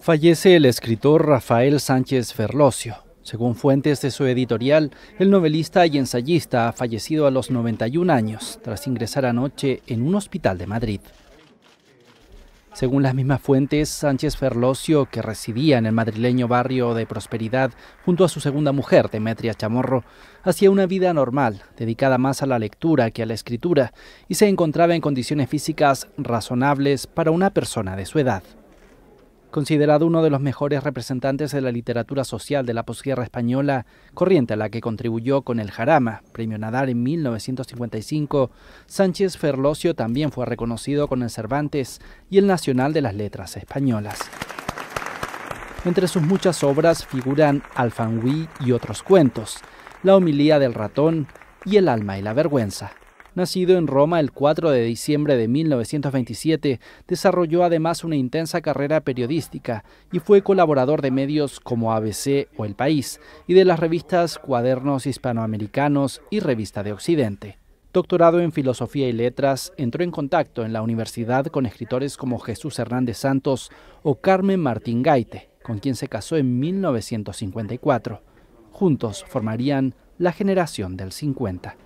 Fallece el escritor Rafael Sánchez Ferlosio. Según fuentes de su editorial, el novelista y ensayista ha fallecido a los 91 años tras ingresar anoche en un hospital de Madrid. Según las mismas fuentes, Sánchez Ferlosio, que residía en el madrileño barrio de Prosperidad junto a su segunda mujer, Demetria Chamorro, hacía una vida normal, dedicada más a la lectura que a la escritura, y se encontraba en condiciones físicas razonables para una persona de su edad considerado uno de los mejores representantes de la literatura social de la posguerra española, corriente a la que contribuyó con el Jarama, premio Nadar en 1955, Sánchez Ferlosio también fue reconocido con el Cervantes y el Nacional de las Letras Españolas. Entre sus muchas obras figuran Alfangüí y otros cuentos, La homilía del ratón y El alma y la vergüenza. Nacido en Roma el 4 de diciembre de 1927, desarrolló además una intensa carrera periodística y fue colaborador de medios como ABC o El País y de las revistas Cuadernos Hispanoamericanos y Revista de Occidente. Doctorado en Filosofía y Letras, entró en contacto en la universidad con escritores como Jesús Hernández Santos o Carmen Martín Gaite, con quien se casó en 1954. Juntos formarían la generación del 50.